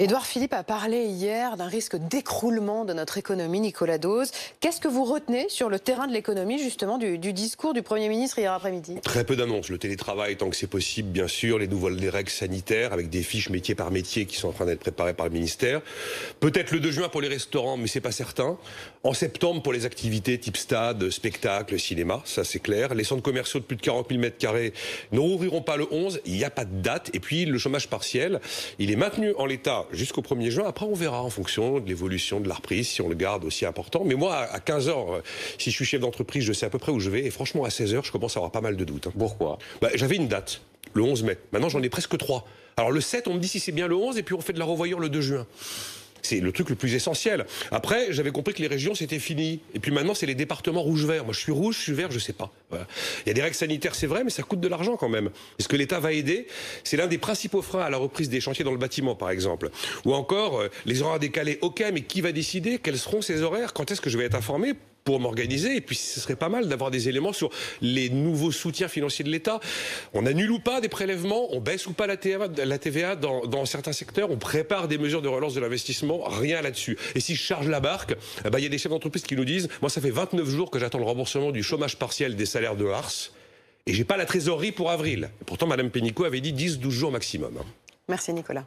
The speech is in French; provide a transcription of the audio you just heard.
Édouard Philippe a parlé hier d'un risque d'écroulement de notre économie, Nicolas Dose. Qu'est-ce que vous retenez sur le terrain de l'économie, justement, du, discours du Premier ministre hier après-midi Très peu d'annonces. Le télétravail, tant que c'est possible, bien sûr, les nouvelles règles sanitaires, avec des fiches métier par métier qui sont en train d'être préparées par le ministère. Peut-être le 2 juin pour les restaurants, mais c'est pas certain. En septembre pour les activités type stade, spectacle, cinéma, ça c'est clair. Les centres commerciaux de plus de 40 000 mètres carrés ne rouvriront pas le 11. Il n'y a pas de date. Et puis, le chômage partiel, il est maintenu en l'état jusqu'au 1er juin. Après, on verra en fonction de l'évolution de la reprise, si on le garde aussi important. Mais moi, à 15h, euh, si je suis chef d'entreprise, je sais à peu près où je vais. Et franchement, à 16h, je commence à avoir pas mal de doutes. Hein. Pourquoi bah, J'avais une date, le 11 mai. Maintenant, j'en ai presque trois. Alors le 7, on me dit si c'est bien le 11, et puis on fait de la revoyure le 2 juin. C'est le truc le plus essentiel. Après, j'avais compris que les régions, c'était fini. Et puis maintenant, c'est les départements rouge-vert. Moi, je suis rouge, je suis vert, je sais pas. Il y a des règles sanitaires, c'est vrai, mais ça coûte de l'argent quand même. est ce que l'État va aider, c'est l'un des principaux freins à la reprise des chantiers dans le bâtiment, par exemple. Ou encore, euh, les horaires décalés, ok, mais qui va décider Quels seront ces horaires Quand est-ce que je vais être informé pour m'organiser. Et puis, ce serait pas mal d'avoir des éléments sur les nouveaux soutiens financiers de l'État. On annule ou pas des prélèvements, on baisse ou pas la TVA, la TVA dans, certains secteurs, on prépare des mesures de relance de l'investissement, rien là-dessus. Et si je charge la barque, eh ben, il y a des chefs d'entreprise qui nous disent, moi, ça fait 29 jours que j'attends le remboursement du chômage partiel des salaires de Hars. Et j'ai pas la trésorerie pour avril. pourtant, Madame Pénicaud avait dit 10-12 jours maximum. Hein. Merci Nicolas.